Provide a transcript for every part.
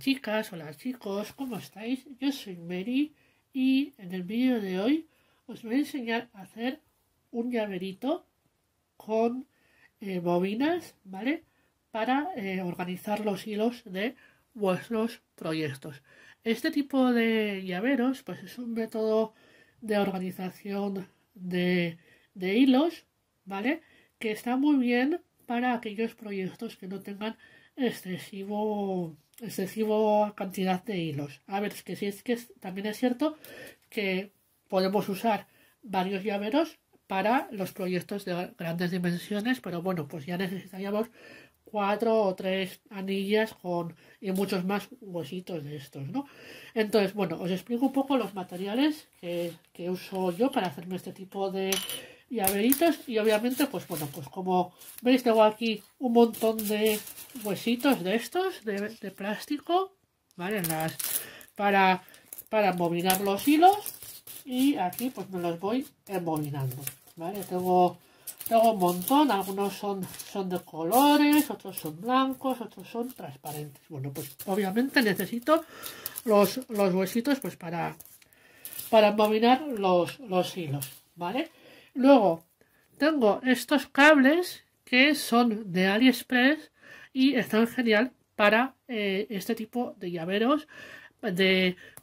chicas, hola chicos, ¿cómo estáis? Yo soy Mary y en el vídeo de hoy os voy a enseñar a hacer un llaverito con eh, bobinas, ¿vale? Para eh, organizar los hilos de vuestros proyectos. Este tipo de llaveros pues es un método de organización de hilos, ¿vale? Que está muy bien para aquellos proyectos que no tengan excesivo excesiva cantidad de hilos. A ver, es que sí, es que también es cierto que podemos usar varios llaveros para los proyectos de grandes dimensiones, pero bueno, pues ya necesitaríamos cuatro o tres anillas con y muchos más huesitos de estos, ¿no? Entonces, bueno, os explico un poco los materiales que uso yo para hacerme este tipo de y y obviamente pues bueno pues como veis tengo aquí un montón de huesitos de estos de, plástico vale las para para embobinar los hilos y aquí pues me los voy embobinando vale tengo tengo un montón algunos son son de colores otros son blancos otros son transparentes bueno pues obviamente necesito los, los huesitos pues para para embobinar los, los hilos vale Luego, tengo estos cables que son de AliExpress y están genial para eh, este tipo de llaveros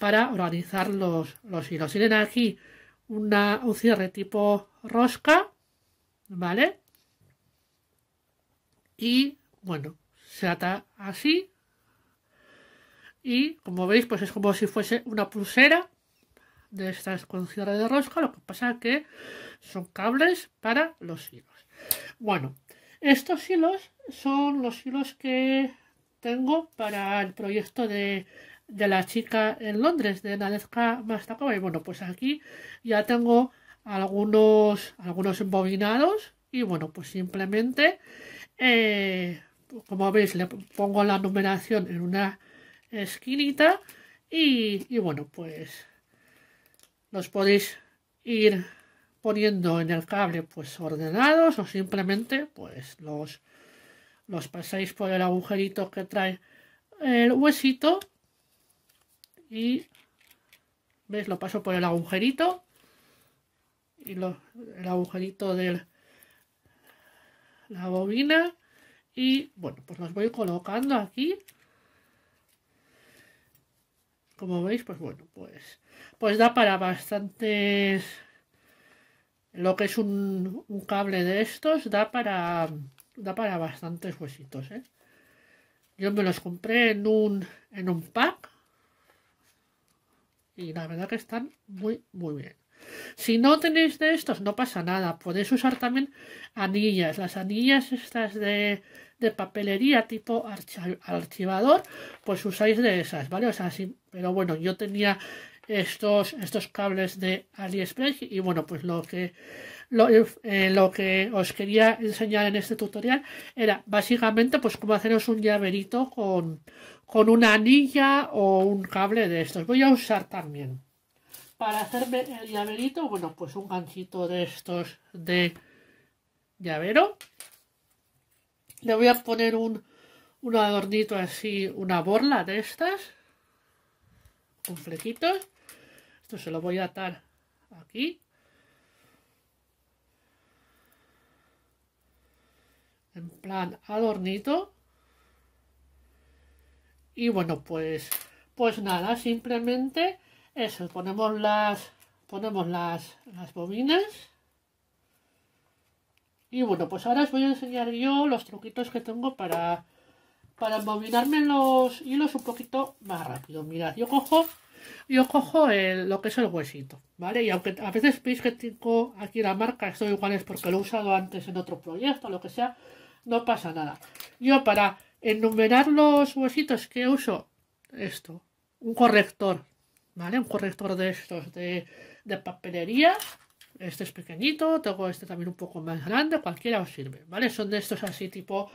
para organizar los, los hilos. Tienen aquí una, un cierre tipo rosca, ¿vale? Y bueno, se ata así. Y como veis, pues es como si fuese una pulsera de estas con de rosca, lo que pasa que son cables para los hilos. Bueno, estos hilos son los hilos que tengo para el proyecto de, de la chica en Londres, de Nadezka Mastakova. Y bueno, pues aquí ya tengo algunos, algunos embobinados y bueno, pues simplemente, eh, como veis, le pongo la numeración en una esquinita y, y bueno, pues los podéis ir poniendo en el cable pues ordenados o simplemente pues los, los pasáis por el agujerito que trae el huesito y veis lo paso por el agujerito y el agujerito de la bobina y bueno pues los voy colocando aquí como veis, pues bueno, pues, pues da para bastantes... Lo que es un, cable de estos da para, para bastantes huesitos, ¿eh? Yo me los compré en un, en un pack y la verdad que están muy, muy bien. Si no tenéis de estos, no pasa nada. Podéis usar también anillas. Las anillas estas de de papelería tipo archivador, pues usáis de esas, ¿vale? O sea, pero bueno, yo tenía estos, estos cables de AliExpress y bueno, pues lo que, lo, eh, lo que os quería enseñar en este tutorial era básicamente pues cómo haceros un llaverito con, con una anilla o un cable de estos. Voy a usar también para hacerme el llaverito, bueno, pues un ganchito de estos de llavero le voy a poner un, adornito así, una borla de estas, con flequitos. Esto se lo voy a atar aquí. En plan adornito. Y bueno, pues, pues nada, simplemente eso, ponemos las, ponemos las, las bobinas. Y bueno, pues ahora os voy a enseñar yo los truquitos que tengo para, para embobinarme los hilos un poquito más rápido. Mirad, yo cojo, yo cojo lo que es el huesito, ¿vale? Y aunque a veces veis que tengo aquí la marca, esto igual es porque lo he usado antes en otro proyecto, lo que sea, no pasa nada. Yo para enumerar los huesitos que uso, esto, un corrector, ¿vale? Un corrector de estos, de, de papelería, este es pequeñito, tengo este también un poco más grande, cualquiera os sirve, ¿vale? Son de estos así tipo,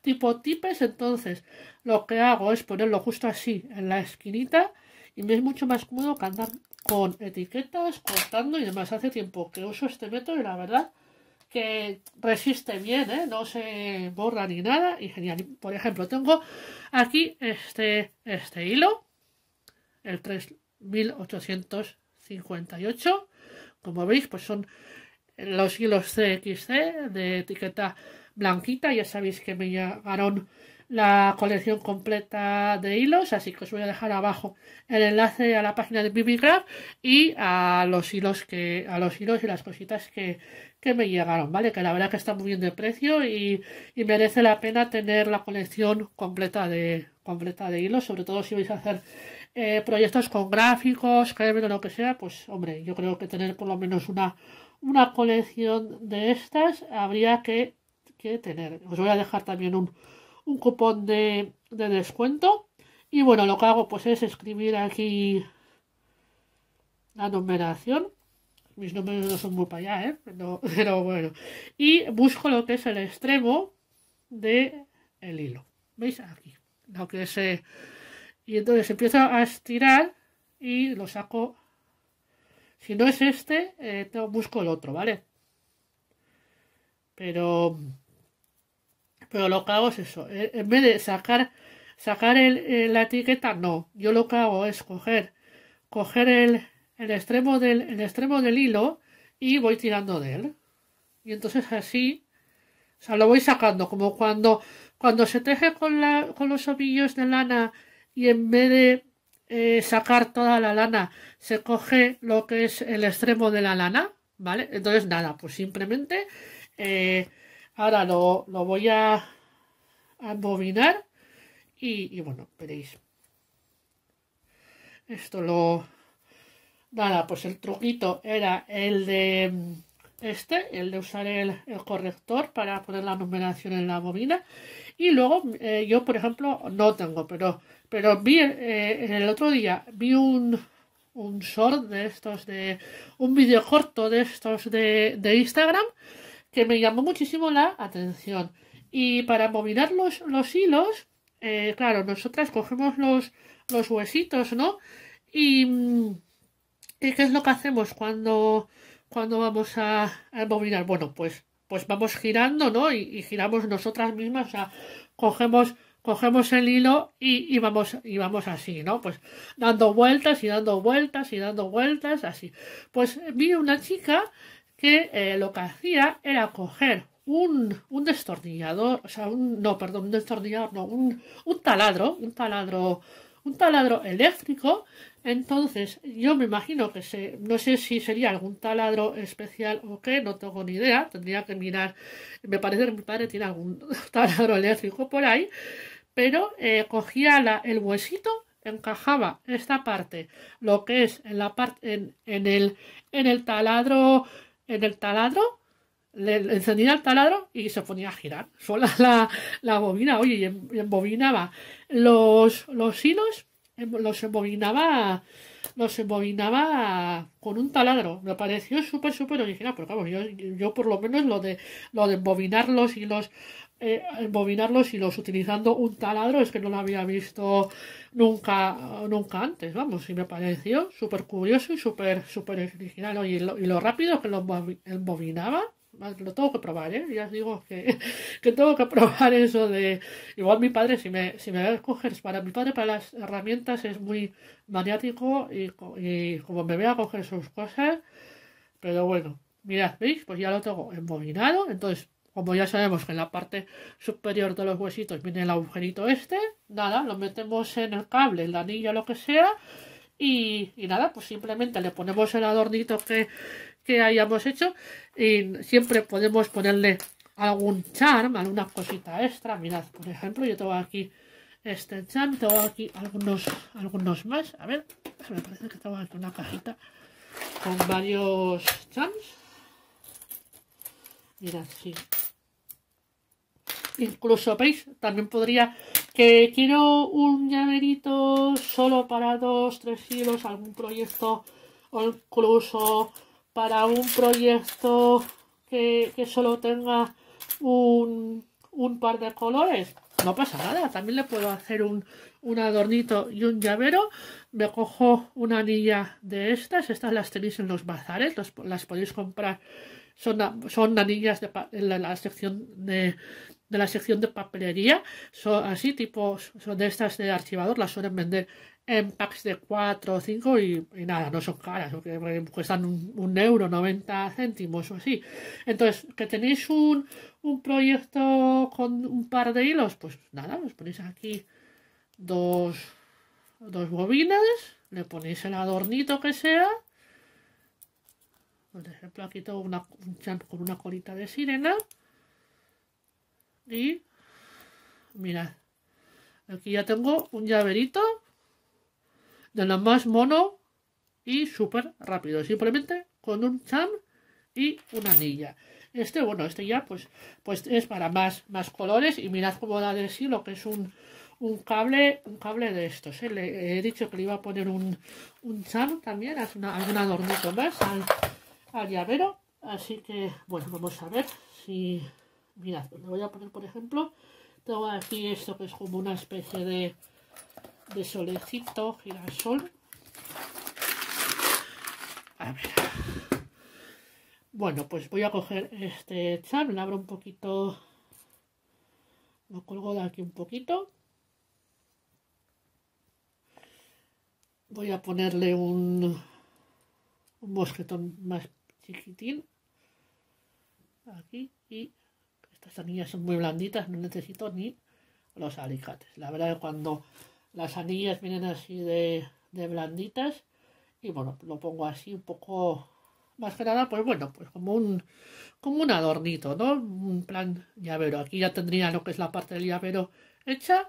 tipo tipes, entonces lo que hago es ponerlo justo así en la esquinita y me es mucho más cómodo que andar con etiquetas, cortando y demás. Hace tiempo que uso este método y la verdad que resiste bien, ¿eh? no se borra ni nada y genial. Por ejemplo, tengo aquí este, este hilo, el 3858 como veis, pues son los hilos CXC de etiqueta blanquita. Ya sabéis que me llegaron la colección completa de hilos, así que os voy a dejar abajo el enlace a la página de BibiGraph y a los hilos que a los hilos y las cositas que, que me llegaron, ¿vale? Que la verdad que está muy bien de precio y, y, merece la pena tener la colección completa de completa de hilos, sobre todo si vais a hacer eh, proyectos con gráficos, créeme lo que sea, pues hombre, yo creo que tener por lo menos una, una colección de estas habría que, tener. Os voy a dejar también un, cupón de, de descuento. Y bueno, lo que hago pues es escribir aquí la numeración. Mis números no son muy para allá, ¿eh? pero bueno. Y busco lo que es el extremo de el hilo. ¿Veis? Aquí. Lo que es eh, y entonces empiezo a estirar y lo saco si no es este eh, busco el otro vale pero pero lo que hago es eso eh, en vez de sacar sacar eh, la etiqueta no yo lo que hago es coger coger el, el extremo del el extremo del hilo y voy tirando de él y entonces así o sea lo voy sacando como cuando cuando se teje con la con los ovillos de lana y en vez de eh, sacar toda la lana, se coge lo que es el extremo de la lana, ¿vale? Entonces nada, pues simplemente eh, ahora lo, voy a, bobinar y, bueno, veréis. Esto lo... Nada, pues el truquito era el de este, el de usar el, corrector para poner la numeración en la bobina. Y luego eh, yo, por ejemplo, no tengo, pero pero vi eh, el otro día, vi un, un short de estos, de un vídeo corto de estos de, Instagram que me llamó muchísimo la atención. Y para movilar los, hilos, eh, claro, nosotras cogemos los, los huesitos, ¿no? Mm, y, qué es lo que hacemos cuando, cuando vamos a, a Bueno, pues, pues vamos girando, ¿no? Y, y giramos nosotras mismas, o sea, cogemos cogemos el hilo y, íbamos vamos, así, ¿no? Pues dando vueltas y dando vueltas y dando vueltas, así. Pues vi eh, una chica que eh, lo que hacía era coger un, un, destornillador, o sea, un, no, perdón, un destornillador, no, un, un taladro, un taladro, un taladro eléctrico, entonces, yo me imagino que se, no sé si sería algún taladro especial o qué, no tengo ni idea, tendría que mirar, me parece que mi padre tiene algún taladro eléctrico por ahí, pero eh, cogía el huesito, encajaba esta parte, lo que es en la en, el en el taladro, en el taladro, le, encendía el taladro y se ponía a girar sola la, bobina, oye, y embobinaba los, los hilos, em, los embobinaba los embobinaba con un taladro. Me pareció súper, súper original. Pero vamos, yo, yo por lo menos lo de, lo de embobinarlos y los eh, y los utilizando un taladro es que no lo había visto nunca nunca antes vamos y me pareció súper curioso y súper súper original y lo, y lo rápido que los embobinaba lo tengo que probar, ¿eh? Ya os digo que, tengo que probar eso de... Igual mi padre, si me, si me va a coger, para mi padre para las herramientas es muy maniático y, como me voy a coger sus cosas, pero bueno, mirad, ¿veis? Pues ya lo tengo embobinado, entonces como ya sabemos que en la parte superior de los huesitos viene el agujerito este, nada, lo metemos en el cable, en la anilla, lo que sea, y, y nada, pues simplemente le ponemos el adornito que, que hayamos hecho y siempre podemos ponerle algún charm, alguna cosita extra. Mirad, por ejemplo, yo tengo aquí este charm, tengo aquí algunos, algunos más. A ver, me parece que tengo aquí una cajita con varios charms. Mirad, sí. Incluso, veis, también podría que quiero un llaverito solo para dos, tres hilos, algún proyecto o incluso para un proyecto que, solo tenga un, par de colores, no pasa nada. También le puedo hacer un, adornito y un llavero. Me cojo una anilla de estas. Estas las tenéis en los bazares, las podéis comprar. Son, anillas de, la, sección de, de la sección de papelería, son así tipo son de estas de archivador, las suelen vender en packs de 4 o 5 y, nada, no son caras, cuestan un, euro 90 céntimos o así. Entonces, que tenéis un, proyecto con un par de hilos, pues nada, os ponéis aquí dos, dos bobinas, le ponéis el adornito que sea. Por ejemplo, aquí tengo una, un con una colita de sirena. Y mirad, aquí ya tengo un llaverito de lo más mono y súper rápido. Simplemente con un cham y una anilla. Este, bueno, este ya pues, pues es para más, más colores y mirad cómo da de sí lo que es un, un cable, un cable de estos. ¿eh? Le he dicho que le iba a poner un, un cham también, alguna algún adornito más al, al llavero. Así que, bueno, vamos a ver si... Mirad, le voy a poner, por ejemplo, tengo aquí esto que es como una especie de, de solecito, girasol. A ver. Bueno, pues voy a coger este char, lo abro un poquito, lo colgo de aquí un poquito. Voy a ponerle un, un mosquetón más chiquitín. Aquí y estas anillas son muy blanditas, no necesito ni los alicates. La verdad que cuando las anillas vienen así de, blanditas y bueno, lo pongo así un poco más que nada, pues bueno, pues como un como un adornito, ¿no? Un plan llavero. Aquí ya tendría lo que es la parte del llavero hecha.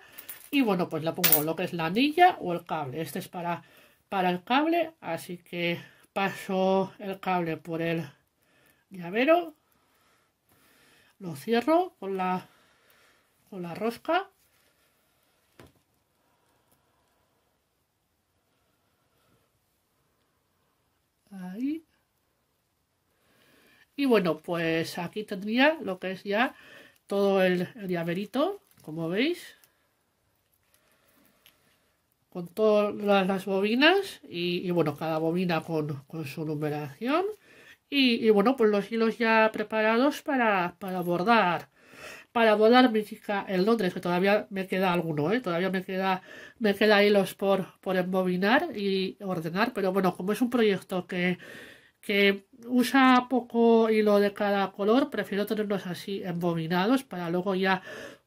Y bueno, pues le pongo lo que es la anilla o el cable. Este es para, para el cable, así que paso el cable por el llavero. Lo cierro con la, con la rosca. Y bueno, pues aquí tendría lo que es ya todo el, llaverito, como veis. Con todas las, bobinas y, bueno, cada bobina con, su numeración. Y, bueno, pues los hilos ya preparados para, para bordar para volar chica en Londres, que todavía me queda alguno, ¿eh? todavía me queda, me queda hilos por, por embobinar y ordenar, pero bueno, como es un proyecto que, que usa poco hilo de cada color, prefiero tenerlos así embobinados para luego ya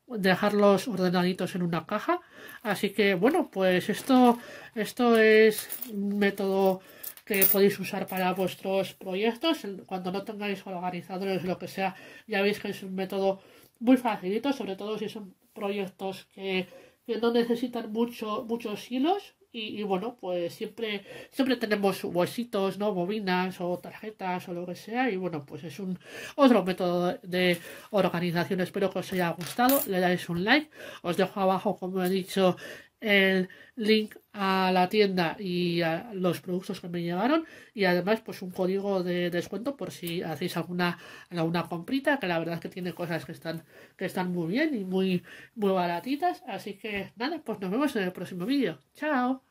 dejarlos ordenaditos en una caja. Así que bueno, pues esto, esto es un método que podéis usar para vuestros proyectos. Cuando no tengáis organizadores lo que sea, ya veis que es un método muy facilito, sobre todo si son proyectos que, que no necesitan mucho, muchos hilos. Y, y, bueno, pues siempre, siempre tenemos huesitos, ¿no? Bobinas o tarjetas o lo que sea. Y bueno, pues es un otro método de organización. Espero que os haya gustado. Le dais un like. Os dejo abajo, como he dicho, el link a la tienda y a los productos que me llevaron y además pues un código de descuento por si hacéis alguna alguna comprita que la verdad es que tiene cosas que están que están muy bien y muy muy baratitas así que nada pues nos vemos en el próximo vídeo chao